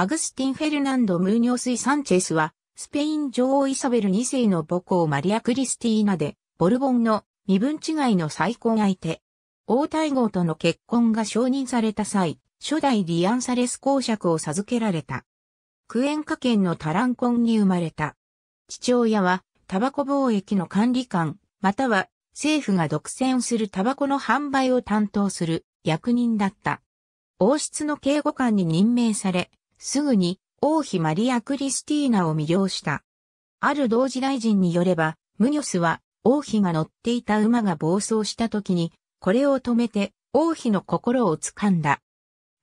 アグスティン・フェルナンド・ムーニョスイ・サンチェスは、スペイン女王イサベル2世の母校マリア・クリスティーナで、ボルボンの身分違いの再婚相手。王太后との結婚が承認された際、初代リアンサレス公爵を授けられた。クエンカ県のタランコンに生まれた。父親は、タバコ貿易の管理官、または政府が独占するタバコの販売を担当する役人だった。王室の警護官に任命され、すぐに王妃マリア・クリスティーナを魅了した。ある同時大臣によれば、ムニョスは王妃が乗っていた馬が暴走した時に、これを止めて王妃の心を掴んだ。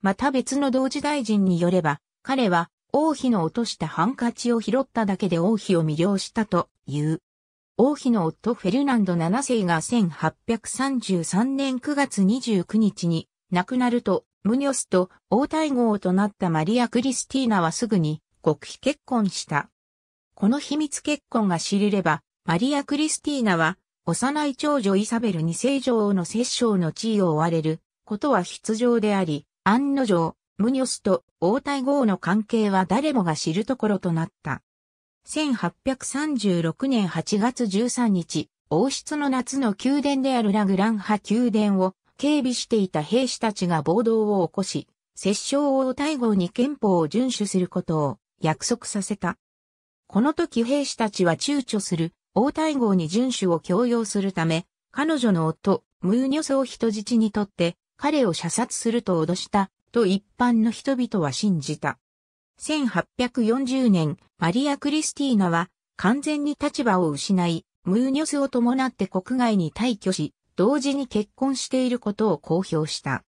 また別の同時大臣によれば、彼は王妃の落としたハンカチを拾っただけで王妃を魅了したという。王妃の夫フェルナンド7世が1833年9月29日に亡くなるとムニョスと王太后となったマリア・クリスティーナはすぐに極秘結婚した。この秘密結婚が知れれば、マリア・クリスティーナは幼い長女イサベル2世女王の摂政の地位を追われることは必要であり、案の定、ムニョスと王太后の関係は誰もが知るところとなった。1836年8月13日、王室の夏の宮殿であるラグランハ宮殿を警備していた兵士たちが暴動を起こし、摂政王大号に憲法を遵守することを約束させた。この時兵士たちは躊躇する王大号に遵守を強要するため、彼女の夫、ムーニョスを人質にとって彼を射殺すると脅したと一般の人々は信じた。1840年、マリア・クリスティーナは完全に立場を失い、ムーニョスを伴って国外に退去し、同時に結婚していることを公表した。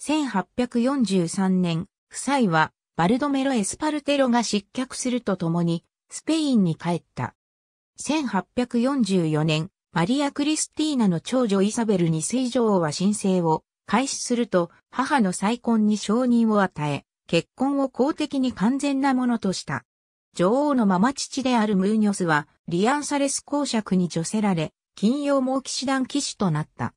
1843年、夫妻はバルドメロ・エスパルテロが失脚するとともに、スペインに帰った。1844年、マリア・クリスティーナの長女イサベル二世女王は申請を開始すると、母の再婚に承認を与え、結婚を公的に完全なものとした。女王のママ父であるムーニョスは、リアンサレス公爵に除せられ、金曜も騎士団騎士となった。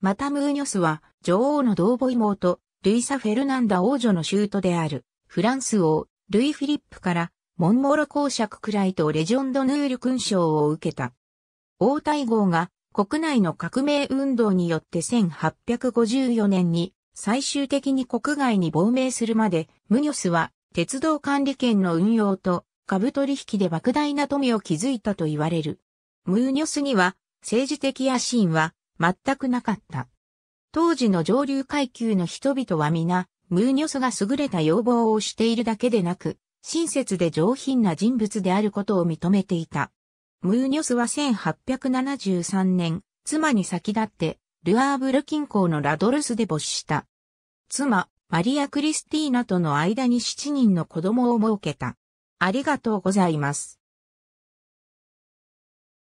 またムーニョスは女王の同母妹、ルイサ・フェルナンダ王女の舅である、フランス王、ルイ・フィリップから、モンモロ公爵くらいとレジョンド・ヌール勲章を受けた。王太后が国内の革命運動によって1854年に最終的に国外に亡命するまで、ムニョスは鉄道管理権の運用と株取引で莫大な富を築いたと言われる。ムーニョスには政治的野心は全くなかった。当時の上流階級の人々は皆、ムーニョスが優れた要望をしているだけでなく、親切で上品な人物であることを認めていた。ムーニョスは1873年、妻に先立って、ルアーブル近郊のラドルスで没した。妻、マリア・クリスティーナとの間に7人の子供を設けた。ありがとうございます。